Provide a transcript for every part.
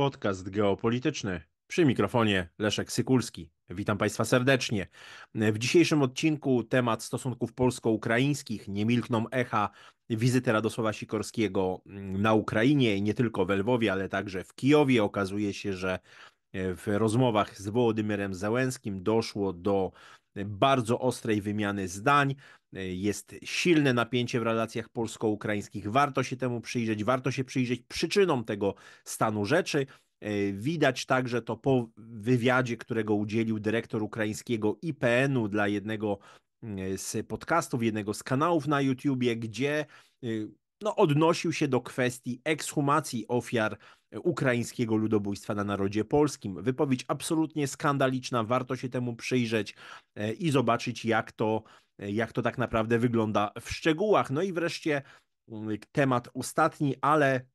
Podcast geopolityczny. Przy mikrofonie Leszek Sykulski. Witam Państwa serdecznie. W dzisiejszym odcinku temat stosunków polsko-ukraińskich. Nie milkną echa wizyty Radosława Sikorskiego mm, na Ukrainie, nie tylko w Lwowie, ale także w Kijowie. Okazuje się, że e, w rozmowach z Wołodymyrem Załęskim doszło do e, bardzo ostrej wymiany zdań. E, jest silne napięcie w relacjach polsko-ukraińskich. Warto się temu przyjrzeć, warto się przyjrzeć przyczynom tego stanu rzeczy. E, widać także to po wywiadzie, którego udzielił dyrektor ukraińskiego IPN-u dla jednego mm, e, z podcastów, jednego z kanałów na YouTubie, gdzie y, no, odnosił się do kwestii ekshumacji ofiar ukraińskiego ludobójstwa na narodzie polskim. Wypowiedź absolutnie skandaliczna, warto się temu przyjrzeć i zobaczyć, jak to jak to tak naprawdę wygląda w szczegółach. No i wreszcie mm, temat ostatni, ale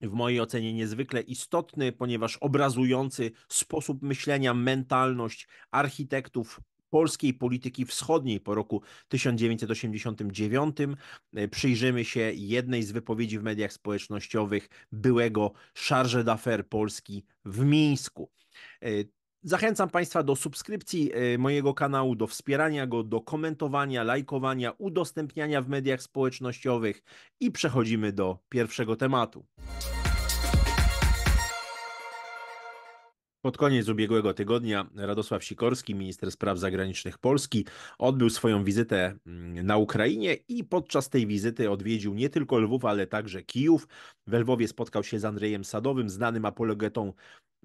w mojej ocenie niezwykle istotny, ponieważ obrazujący sposób myślenia, mentalność architektów polskiej polityki wschodniej po roku 1989. Przyjrzymy się jednej z wypowiedzi w mediach społecznościowych byłego charge d'affaires Polski w Mińsku. Zachęcam Państwa do subskrypcji e, mojego kanału, do wspierania go, do komentowania, lajkowania, udostępniania w mediach społecznościowych i przechodzimy do pierwszego tematu. Pod koniec ubiegłego tygodnia Radosław Sikorski, minister spraw zagranicznych Polski, odbył swoją wizytę mm, na Ukrainie i podczas tej wizyty odwiedził nie tylko Lwów, ale także Kijów. We Lwowie spotkał się z Andrzejem Sadowym, znanym apologetą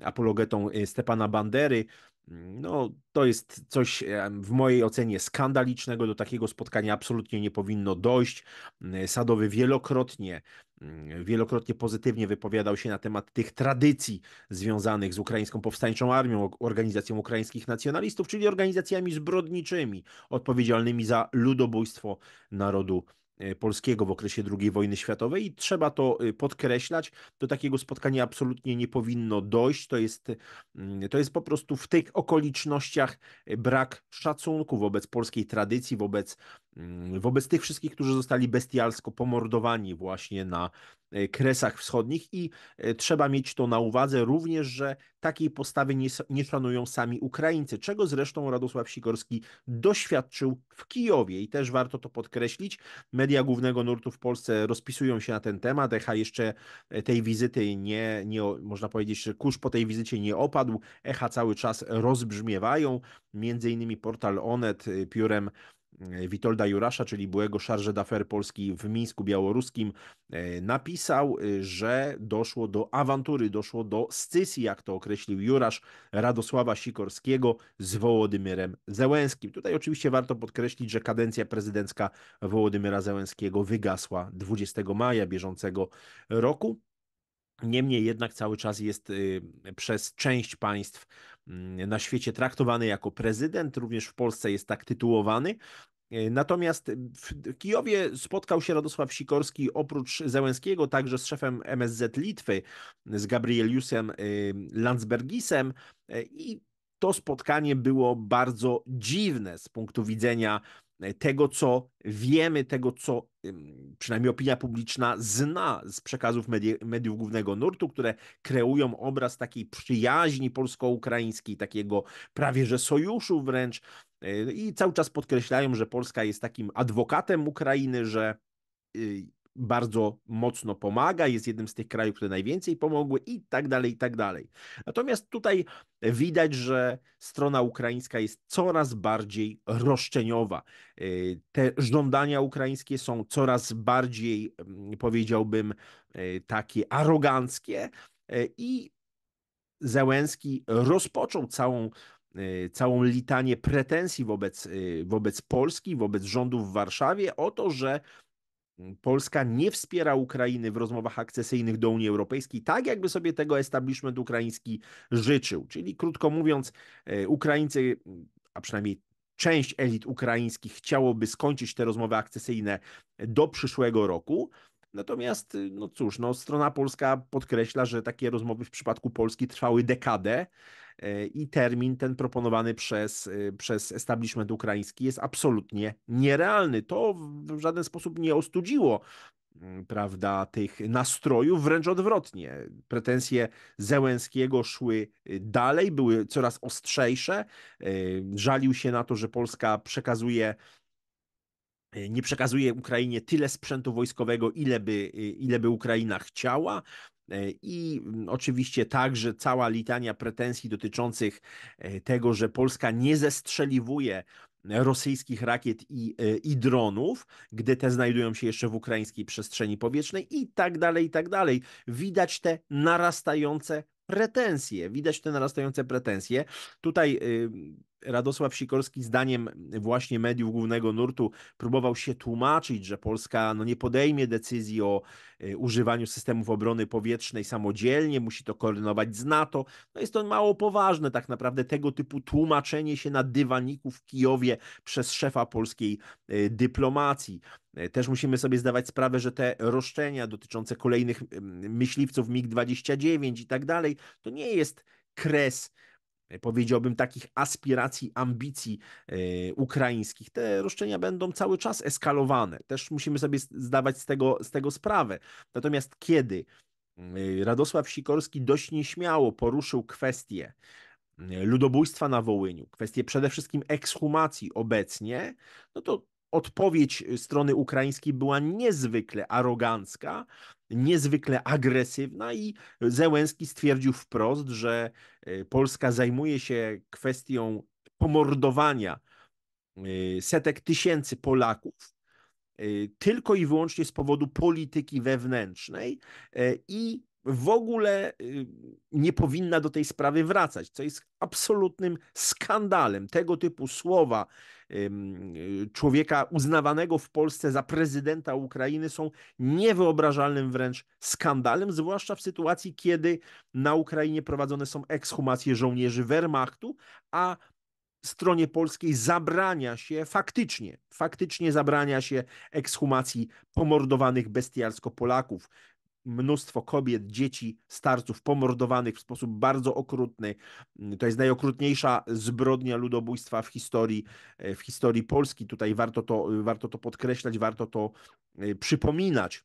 apologetą y, Stepana Bandery. No, to jest coś e, w mojej ocenie skandalicznego. Do takiego spotkania absolutnie nie powinno dojść. Mm, Sadowy wielokrotnie, mm, wielokrotnie pozytywnie wypowiadał się na temat tych tradycji związanych z Ukraińską Powstańczą Armią, organizacją ukraińskich nacjonalistów, czyli organizacjami zbrodniczymi odpowiedzialnymi za ludobójstwo narodu E, polskiego w okresie II wojny światowej i trzeba to y, podkreślać. Do takiego spotkania absolutnie nie powinno dojść. To jest, mm, to jest po prostu w tych okolicznościach e, brak szacunku wobec polskiej tradycji, wobec Mm, wobec tych wszystkich, którzy zostali bestialsko pomordowani właśnie na e, kresach wschodnich i e, trzeba mieć to na uwadze również, że takiej postawy nie, nie szanują sami Ukraińcy, czego zresztą Radosław Sikorski doświadczył w Kijowie i też warto to podkreślić. Media głównego nurtu w Polsce rozpisują się na ten temat, Echa jeszcze e, tej wizyty nie, nie można powiedzieć, że kurz po tej wizycie nie opadł, Echa cały czas rozbrzmiewają, między innymi portal Onet piórem E, Witolda Jurasza, czyli byłego charge d'affaires Polski w Mińsku Białoruskim, e, napisał, e, że doszło do awantury, doszło do scysji, jak to określił Jurasz, Radosława Sikorskiego z Wołodymyrem Zełęskim. Tutaj oczywiście warto podkreślić, że kadencja prezydencka Wołodymyra Zełęskiego wygasła 20 maja bieżącego roku. Niemniej jednak cały czas jest y, przez część państw Mm, na świecie traktowany jako prezydent, również w Polsce jest tak tytułowany. E, natomiast w Kijowie spotkał się Radosław Sikorski oprócz Zełenskiego także z szefem MSZ Litwy, z Gabrieliusem e, Landsbergisem e, i to spotkanie było bardzo dziwne z punktu widzenia E, tego, co wiemy, tego, co przynajmniej opinia publiczna zna z przekazów mediów głównego nurtu, które kreują obraz takiej przyjaźni polsko-ukraińskiej, takiego prawie że sojuszu wręcz. E, I cały czas podkreślają, że Polska jest takim adwokatem Ukrainy, że y, bardzo mocno pomaga, jest jednym z tych krajów, które najwięcej pomogły i tak dalej, i tak dalej. Natomiast tutaj widać, że strona ukraińska jest coraz bardziej roszczeniowa. Y, te żądania ukraińskie są coraz bardziej, mm, powiedziałbym, y, takie aroganckie y, i Zełenski rozpoczął całą całą litanię pretensji wobec, wobec Polski, wobec rządów w Warszawie o to, że Polska nie wspiera Ukrainy w rozmowach akcesyjnych do Unii Europejskiej, tak jakby sobie tego establishment ukraiński życzył. Czyli krótko mówiąc, e, Ukraińcy, mm, a przynajmniej część elit ukraińskich chciałoby skończyć te rozmowy akcesyjne do przyszłego roku. Natomiast, y, no cóż, no, strona polska podkreśla, że takie rozmowy w przypadku Polski trwały dekadę, E, i termin ten proponowany przez, e, przez establishment ukraiński jest absolutnie nierealny. To w żaden sposób nie ostudziło mm, prawda, tych nastrojów, wręcz odwrotnie. Pretensje Zełenskiego szły y, dalej, były coraz ostrzejsze. E, żalił się na to, że Polska przekazuje nie przekazuje Ukrainie tyle sprzętu wojskowego, ile by, y, ile by Ukraina chciała. E, i mm, oczywiście także cała litania pretensji dotyczących e, tego, że Polska nie zestrzeliwuje rosyjskich rakiet i, e, i dronów, gdy te znajdują się jeszcze w ukraińskiej przestrzeni powietrznej i tak dalej, i tak dalej. Widać te narastające pretensje, widać te narastające pretensje. Tutaj y, Radosław Sikorski, zdaniem właśnie mediów głównego nurtu, próbował się tłumaczyć, że Polska no, nie podejmie decyzji o y, używaniu systemów obrony powietrznej samodzielnie, musi to koordynować z NATO. No, jest to mało poważne, tak naprawdę, tego typu tłumaczenie się na dywaniku w Kijowie przez szefa polskiej y, dyplomacji. E, też musimy sobie zdawać sprawę, że te roszczenia dotyczące kolejnych myśliwców MiG-29 i tak dalej, to nie jest kres e, powiedziałbym, takich aspiracji, ambicji e, ukraińskich. Te roszczenia będą cały czas eskalowane. Też musimy sobie zdawać z tego, z tego sprawę. Natomiast kiedy mm, Radosław Sikorski dość nieśmiało poruszył kwestię mm, ludobójstwa na Wołyniu, kwestię przede wszystkim ekshumacji obecnie, no to odpowiedź y, strony ukraińskiej była niezwykle arogancka, niezwykle agresywna i Zełenski stwierdził wprost, że y, Polska zajmuje się kwestią pomordowania y, setek tysięcy Polaków tylko i wyłącznie z powodu polityki wewnętrznej i w ogóle y, nie powinna do tej sprawy wracać, co jest absolutnym skandalem. Tego typu słowa y, człowieka uznawanego w Polsce za prezydenta Ukrainy są niewyobrażalnym wręcz skandalem, zwłaszcza w sytuacji, kiedy na Ukrainie prowadzone są ekshumacje żołnierzy Wehrmachtu, a stronie polskiej zabrania się faktycznie, faktycznie zabrania się ekshumacji pomordowanych bestialsko Polaków mnóstwo kobiet, dzieci, starców pomordowanych w sposób bardzo okrutny. Mm, to jest najokrutniejsza zbrodnia ludobójstwa w historii, e, w historii Polski. Tutaj warto to, y, warto to podkreślać, warto to y, przypominać.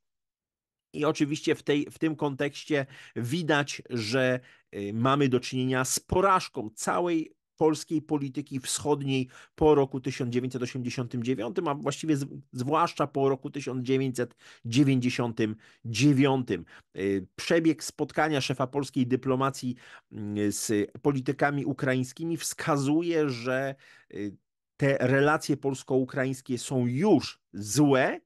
I oczywiście w, tej, w tym kontekście widać, że y, mamy do czynienia z porażką całej polskiej polityki wschodniej po roku 1989, a właściwie zwłaszcza po roku 1999. Y, przebieg spotkania szefa polskiej dyplomacji mm, z politykami ukraińskimi wskazuje, że y, te relacje polsko-ukraińskie są już złe,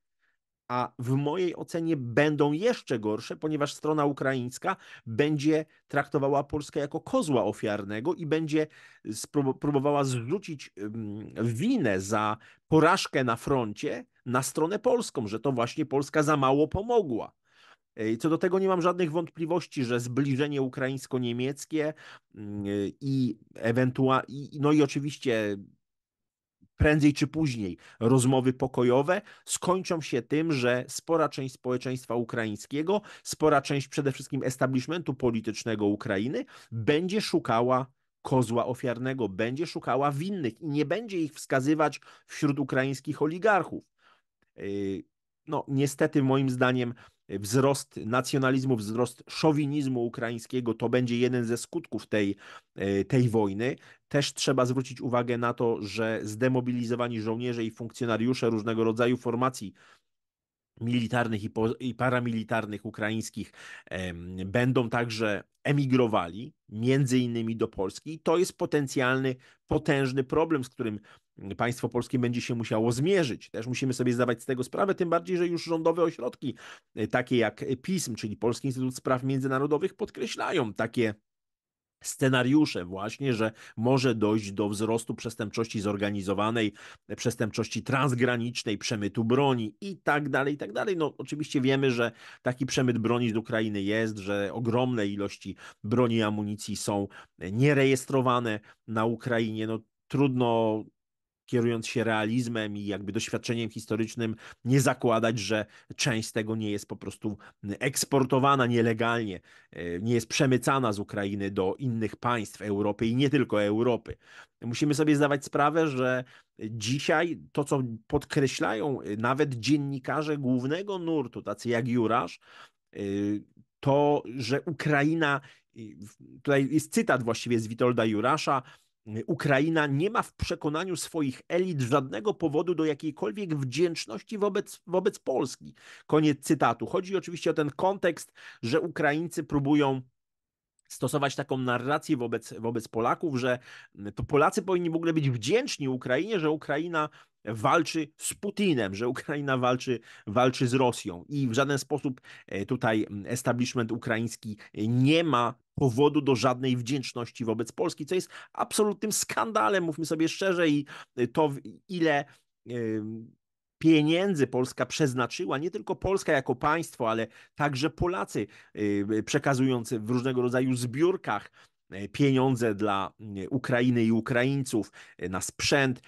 a w mojej ocenie będą jeszcze gorsze, ponieważ strona ukraińska będzie traktowała Polskę jako kozła ofiarnego i będzie próbowała zrzucić winę za porażkę na froncie na stronę polską, że to właśnie Polska za mało pomogła. Co do tego nie mam żadnych wątpliwości, że zbliżenie ukraińsko-niemieckie i ewentualnie, no i oczywiście prędzej czy później rozmowy pokojowe skończą się tym, że spora część społeczeństwa ukraińskiego, spora część przede wszystkim establishmentu politycznego Ukrainy będzie szukała kozła ofiarnego, będzie szukała winnych i nie będzie ich wskazywać wśród ukraińskich oligarchów. Yy, no, niestety, moim zdaniem, wzrost nacjonalizmu, wzrost szowinizmu ukraińskiego to będzie jeden ze skutków tej, e, tej wojny. Też trzeba zwrócić uwagę na to, że zdemobilizowani żołnierze i funkcjonariusze różnego rodzaju formacji militarnych i, po, i paramilitarnych ukraińskich będą także emigrowali, między innymi do Polski. I to jest potencjalny, potężny problem, z którym państwo polskie będzie się musiało zmierzyć. Też musimy sobie zdawać z tego sprawę, tym bardziej, że już rządowe ośrodki, e, takie jak PISM, czyli Polski Instytut Spraw Międzynarodowych, podkreślają takie scenariusze właśnie, że może dojść do wzrostu przestępczości zorganizowanej, przestępczości transgranicznej, przemytu broni i tak dalej, i tak dalej. No oczywiście wiemy, że taki przemyt broni z Ukrainy jest, że ogromne ilości broni i amunicji są e, nierejestrowane na Ukrainie. No trudno kierując się realizmem i jakby doświadczeniem historycznym, nie zakładać, że część z tego nie jest po prostu eksportowana nielegalnie, e, nie jest przemycana z Ukrainy do innych państw Europy i nie tylko Europy. Musimy sobie zdawać sprawę, że dzisiaj to, co podkreślają nawet dziennikarze głównego nurtu, tacy jak Jurasz, e, to, że Ukraina, tutaj jest cytat właściwie z Witolda Jurasza, Y, Ukraina nie ma w przekonaniu swoich elit żadnego powodu do jakiejkolwiek wdzięczności wobec, wobec Polski. Koniec cytatu. Chodzi oczywiście o ten kontekst, że Ukraińcy próbują stosować taką narrację wobec, wobec Polaków, że y, to Polacy powinni w ogóle być wdzięczni Ukrainie, że Ukraina walczy z Putinem, że Ukraina walczy, walczy z Rosją i w żaden sposób e, tutaj mm, establishment ukraiński nie ma powodu do żadnej wdzięczności wobec Polski, co jest absolutnym skandalem, mówmy sobie szczerze, i e, to ile pieniędzy Polska przeznaczyła, nie tylko Polska jako państwo, ale także Polacy, e, przekazujący w różnego rodzaju zbiórkach E, pieniądze dla e, Ukrainy i Ukraińców e, na sprzęt,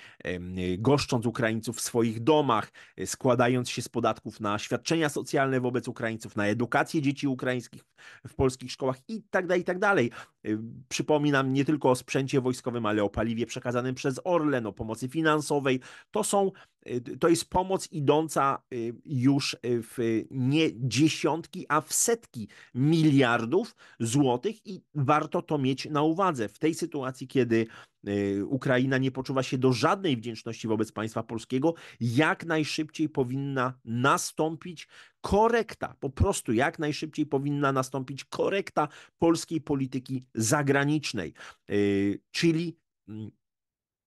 goszcząc Ukraińców w swoich domach, składając się z podatków na świadczenia socjalne wobec Ukraińców, na edukację dzieci ukraińskich w polskich szkołach i tak i tak dalej tak dalej. Przypominam nie tylko o sprzęcie wojskowym, ale o paliwie przekazanym przez Orlen, o pomocy finansowej. To są to jest pomoc idąca już w nie dziesiątki, a w setki miliardów złotych i warto to mieć mieć na uwadze w tej sytuacji, kiedy y, Ukraina nie poczuwa się do żadnej wdzięczności wobec państwa polskiego, jak najszybciej powinna nastąpić korekta, po prostu jak najszybciej powinna nastąpić korekta polskiej polityki zagranicznej, y, czyli mm,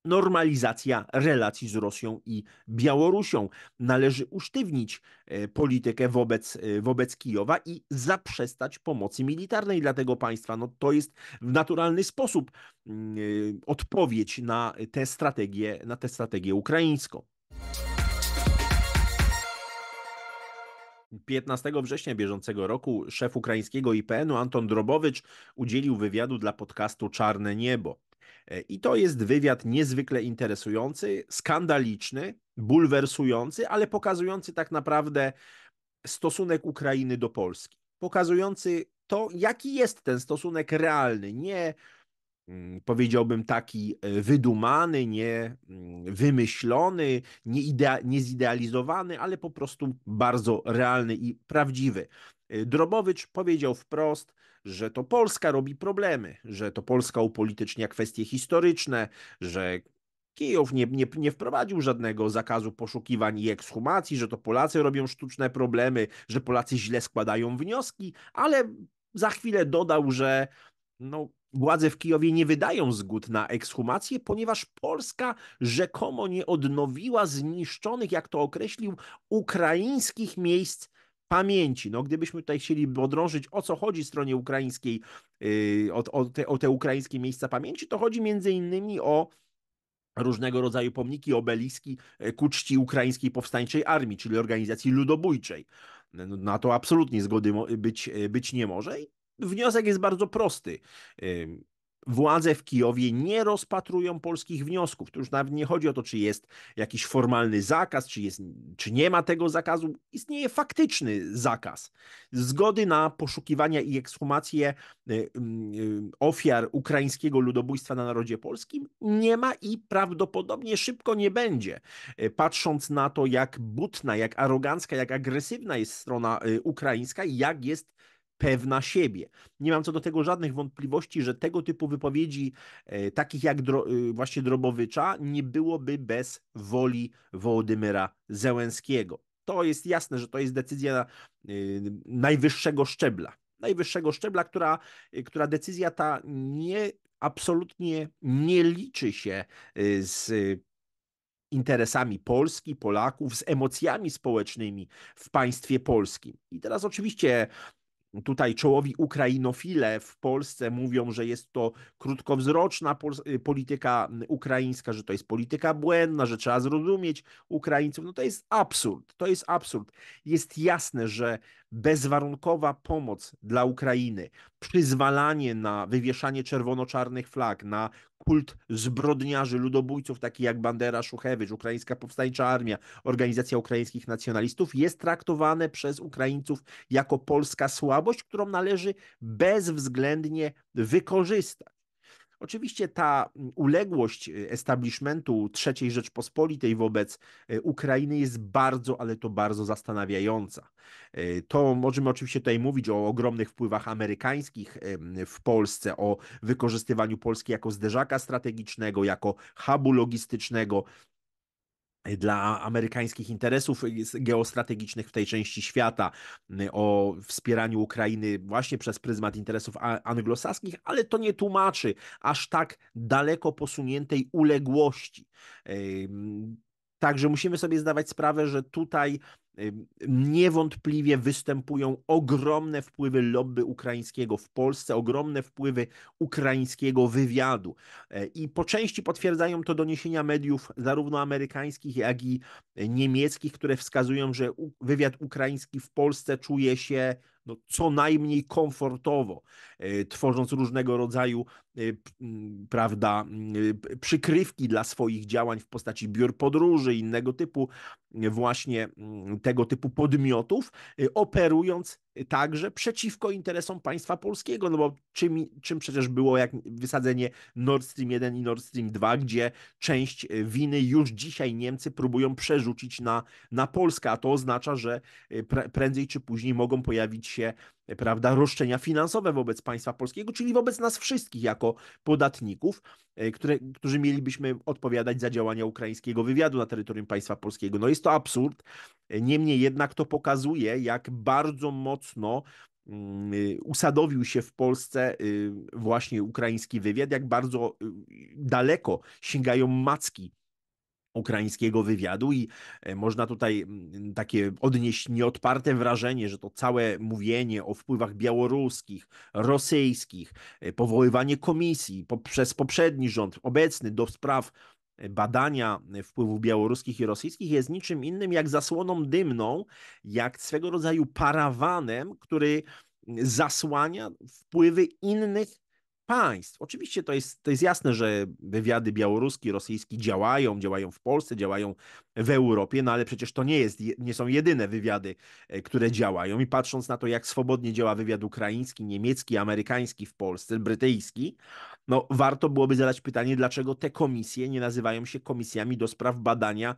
normalizacja relacji z Rosją i Białorusią. Należy usztywnić e, politykę wobec, e, wobec Kijowa i zaprzestać pomocy militarnej dla tego państwa. No, to jest w naturalny sposób mm, e, odpowiedź na tę strategię, na tę strategię ukraińską. 15 września bieżącego roku szef ukraińskiego IPN-u Anton Drobowicz udzielił wywiadu dla podcastu Czarne Niebo. E, I to jest wywiad niezwykle interesujący, skandaliczny, bulwersujący, ale pokazujący tak naprawdę stosunek Ukrainy do Polski. Pokazujący to, jaki jest ten stosunek realny, nie mm, powiedziałbym taki e, wydumany, nie mm, wymyślony, nie, idea, nie zidealizowany, ale po prostu bardzo realny i prawdziwy. Y, Drobowicz powiedział wprost, że to Polska robi problemy, że to Polska upolitycznia kwestie historyczne, że Kijów nie, nie, nie wprowadził żadnego zakazu poszukiwań i ekshumacji, że to Polacy robią sztuczne problemy, że Polacy źle składają wnioski, ale za chwilę dodał, że no, władze w Kijowie nie wydają zgód na ekshumację, ponieważ Polska rzekomo nie odnowiła zniszczonych, jak to określił, ukraińskich miejsc pamięci. No, gdybyśmy tutaj chcieli podrążyć, o co chodzi stronie ukraińskiej, yy, o, o, te, o te ukraińskie miejsca pamięci, to chodzi między innymi o różnego rodzaju pomniki, obeliski e, ku czci Ukraińskiej Powstańczej Armii, czyli organizacji ludobójczej. Na to absolutnie zgody być, e, być nie może. I wniosek jest bardzo prosty władze w Kijowie nie rozpatrują polskich wniosków. To już nawet nie chodzi o to, czy jest jakiś formalny zakaz, czy, jest, czy nie ma tego zakazu. Istnieje faktyczny zakaz zgody na poszukiwania i ekshumację y, mm, y, ofiar ukraińskiego ludobójstwa na narodzie polskim. Nie ma i prawdopodobnie szybko nie będzie. Y, patrząc na to, jak butna, jak arogancka, jak agresywna jest strona ukraińska, jak jest pewna siebie. Nie mam co do tego żadnych wątpliwości, że tego typu wypowiedzi, e, takich jak dro, e, właśnie Drobowycza, nie byłoby bez woli Wołodymyra Zełęskiego. To jest jasne, że to jest decyzja e, najwyższego szczebla. Najwyższego szczebla, która, która decyzja ta nie absolutnie nie liczy się z interesami Polski, Polaków, z emocjami społecznymi w państwie polskim. I teraz oczywiście Tutaj czołowi Ukrainofile w Polsce mówią, że jest to krótkowzroczna y, polityka ukraińska, że to jest polityka błędna, że trzeba zrozumieć Ukraińców. No to jest absurd. To jest absurd. Jest jasne, że bezwarunkowa pomoc dla Ukrainy, przyzwalanie na wywieszanie czerwono-czarnych flag, na kult zbrodniarzy, ludobójców, takich jak Bandera Szuchewicz, Ukraińska Powstańcza Armia, Organizacja Ukraińskich Nacjonalistów, jest traktowane przez Ukraińców jako polska słabość, którą należy bezwzględnie wykorzystać. Oczywiście ta mm, uległość y, establishmentu III Rzeczpospolitej wobec y, Ukrainy jest bardzo, ale to bardzo zastanawiająca. Y, to możemy oczywiście tutaj mówić o ogromnych wpływach amerykańskich w Polsce, o wykorzystywaniu Polski jako zderzaka strategicznego, jako hubu logistycznego dla amerykańskich interesów geostrategicznych w tej części świata, o wspieraniu Ukrainy właśnie przez pryzmat interesów anglosaskich, ale to nie tłumaczy aż tak daleko posuniętej uległości. Także musimy sobie zdawać sprawę, że tutaj Niewątpliwie występują ogromne wpływy lobby ukraińskiego w Polsce, ogromne wpływy ukraińskiego wywiadu. E, I po części potwierdzają to doniesienia mediów, zarówno amerykańskich, jak i e, niemieckich, które wskazują, że wywiad ukraiński w Polsce czuje się no, co najmniej komfortowo, e, tworząc różnego rodzaju e, prawda, przykrywki dla swoich działań w postaci biur podróży, innego typu właśnie tego typu podmiotów, e, operując także przeciwko interesom państwa polskiego, no bo czym, czym przecież było jak wysadzenie Nord Stream 1 i Nord Stream 2, gdzie część winy już dzisiaj Niemcy próbują przerzucić na, na Polskę, a to oznacza, że prędzej czy później mogą pojawić się prawda, roszczenia finansowe wobec państwa polskiego, czyli wobec nas wszystkich jako podatników, e, które, którzy mielibyśmy odpowiadać za działania ukraińskiego wywiadu na terytorium państwa polskiego. No jest to absurd, niemniej jednak to pokazuje, jak bardzo mocno mm, y, usadowił się w Polsce y, właśnie ukraiński wywiad, jak bardzo y, daleko sięgają macki ukraińskiego wywiadu i e, można tutaj takie odnieść nieodparte wrażenie, że to całe mówienie o wpływach białoruskich, rosyjskich, e, powoływanie komisji przez poprzedni rząd, obecny do spraw e, badania wpływów białoruskich i rosyjskich jest niczym innym jak zasłoną dymną, jak swego rodzaju parawanem, który zasłania wpływy innych państw. Oczywiście to jest, to jest jasne, że wywiady białoruski, rosyjski działają, działają w Polsce, działają w Europie, no ale przecież to nie, jest, nie są jedyne wywiady, e, które działają. I patrząc na to, jak swobodnie działa wywiad ukraiński, niemiecki, amerykański w Polsce, brytyjski, no warto byłoby zadać pytanie, dlaczego te komisje nie nazywają się komisjami do spraw badania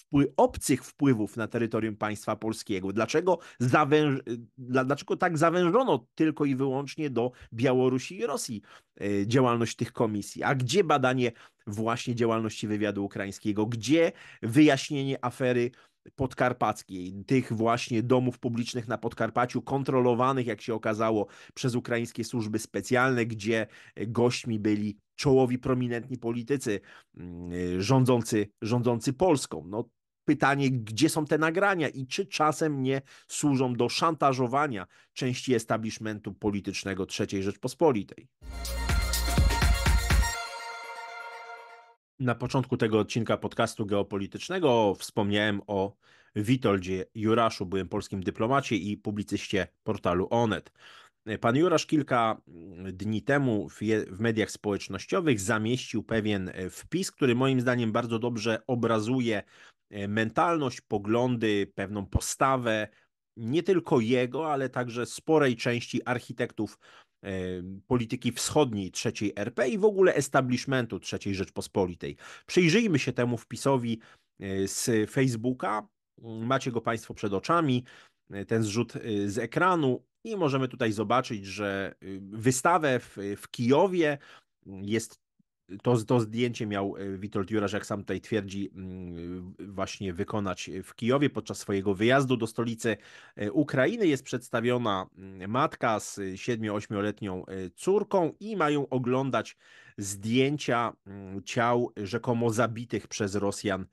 wpływ, obcych wpływów na terytorium państwa polskiego. Dlaczego, zawęż, dlaczego tak zawężono tylko i wyłącznie do Białorusi i Rosji e, działalność tych komisji? A gdzie badanie właśnie działalności wywiadu ukraińskiego? Gdzie wyjaśnienie afery podkarpackiej, tych właśnie domów publicznych na Podkarpaciu, kontrolowanych, jak się okazało, przez ukraińskie służby specjalne, gdzie e, gośćmi byli czołowi, prominentni politycy mm, e, rządzący, rządzący Polską. No, pytanie, gdzie są te nagrania i czy czasem nie służą do szantażowania części establishmentu politycznego III Rzeczpospolitej. Na początku tego odcinka podcastu geopolitycznego wspomniałem o Witoldzie Juraszu, byłem polskim dyplomacie i publicyście portalu Onet. Pan Jurasz kilka mm, dni temu w, je, w mediach społecznościowych zamieścił pewien e, wpis, który moim zdaniem bardzo dobrze obrazuje e, mentalność, poglądy, pewną postawę nie tylko jego, ale także sporej części architektów polityki wschodniej III RP i w ogóle establishmentu III Rzeczpospolitej. Przyjrzyjmy się temu wpisowi e, z Facebooka. Macie go Państwo przed oczami, e, ten zrzut e, z ekranu i możemy tutaj zobaczyć, że wystawę w, w Kijowie jest to, to zdjęcie miał e, Witold Jurasz, jak sam tutaj twierdzi, mm, właśnie wykonać e, w Kijowie podczas swojego wyjazdu do stolicy e, Ukrainy. Jest przedstawiona mm, matka z 7-8-letnią córką i mają oglądać zdjęcia mm, ciał rzekomo zabitych przez Rosjan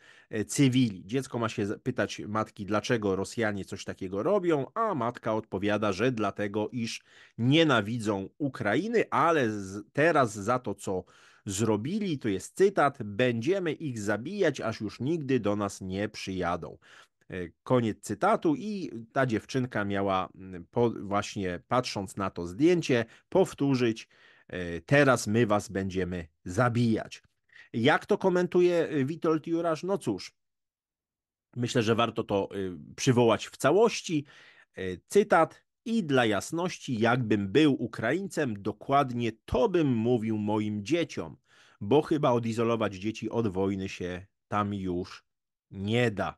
cywili. Dziecko ma się pytać matki, dlaczego Rosjanie coś takiego robią, a matka odpowiada, że dlatego, iż nienawidzą Ukrainy, ale teraz za to, co Zrobili, to jest cytat, będziemy ich zabijać, aż już nigdy do nas nie przyjadą. E, koniec cytatu, i ta dziewczynka miała, mm, po, właśnie patrząc na to zdjęcie, powtórzyć: e, Teraz my was będziemy zabijać. Jak to komentuje e, Witold Jurasz? No cóż, myślę, że warto to przywołać w całości. Cytat: i dla jasności, jakbym był Ukraińcem, dokładnie to bym mówił moim dzieciom, bo chyba odizolować dzieci od wojny się tam już nie da.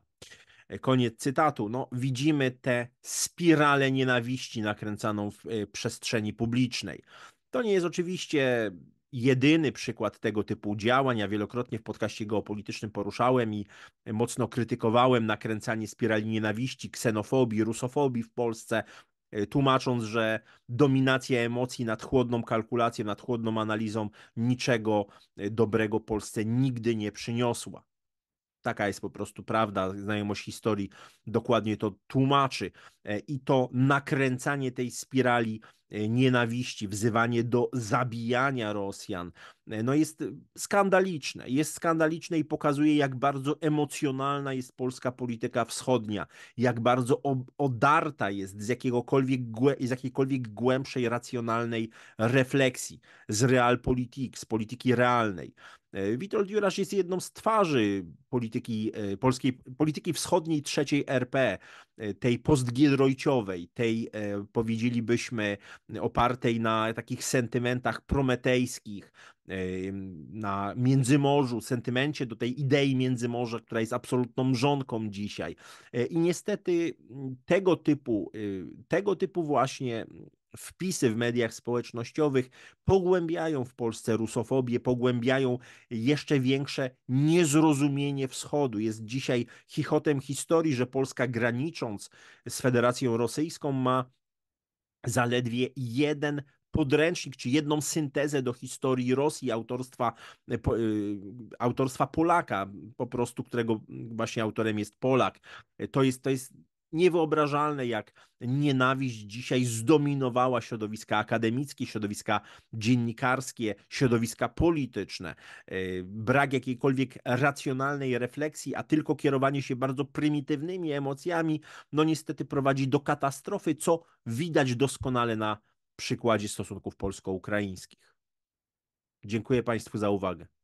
E, koniec cytatu. No, widzimy tę spiralę nienawiści nakręcaną w e, przestrzeni publicznej. To nie jest oczywiście jedyny przykład tego typu działań. Ja wielokrotnie w podcaście geopolitycznym poruszałem i mocno krytykowałem nakręcanie spirali nienawiści, ksenofobii, rusofobii w Polsce. E, tłumacząc, że dominacja emocji nad chłodną kalkulacją, nad chłodną analizą niczego e, dobrego Polsce nigdy nie przyniosła. Taka jest po prostu prawda. Znajomość historii dokładnie to tłumaczy. E, I to nakręcanie tej spirali e, nienawiści, wzywanie do zabijania Rosjan, e, no jest skandaliczne. Jest skandaliczne i pokazuje, jak bardzo emocjonalna jest polska polityka wschodnia, jak bardzo odarta jest z, jakiegokolwiek, z jakiejkolwiek głębszej, racjonalnej refleksji, z realpolitik, z polityki realnej. E, Witold Jurasz jest jedną z twarzy polityki e, polskiej, polityki wschodniej trzeciej RP, e, tej postgiedrojciowej, tej powiedzielibyśmy opartej na takich sentymentach prometejskich, na Międzymorzu, sentymencie do tej idei Międzymorza, która jest absolutną mrzonką dzisiaj. I niestety tego typu, tego typu właśnie wpisy w mediach społecznościowych pogłębiają w Polsce rusofobię, pogłębiają jeszcze większe niezrozumienie Wschodu. Jest dzisiaj chichotem historii, że Polska granicząc z Federacją Rosyjską ma zaledwie jeden podręcznik czy jedną syntezę do historii Rosji autorstwa, e, e, autorstwa Polaka, po prostu którego właśnie autorem jest Polak. To jest, to jest niewyobrażalne, jak nienawiść dzisiaj zdominowała środowiska akademickie, środowiska dziennikarskie, środowiska polityczne. E, brak jakiejkolwiek racjonalnej refleksji, a tylko kierowanie się bardzo prymitywnymi emocjami, no niestety prowadzi do katastrofy, co widać doskonale na przykładzie stosunków polsko-ukraińskich. Dziękuję Państwu za uwagę.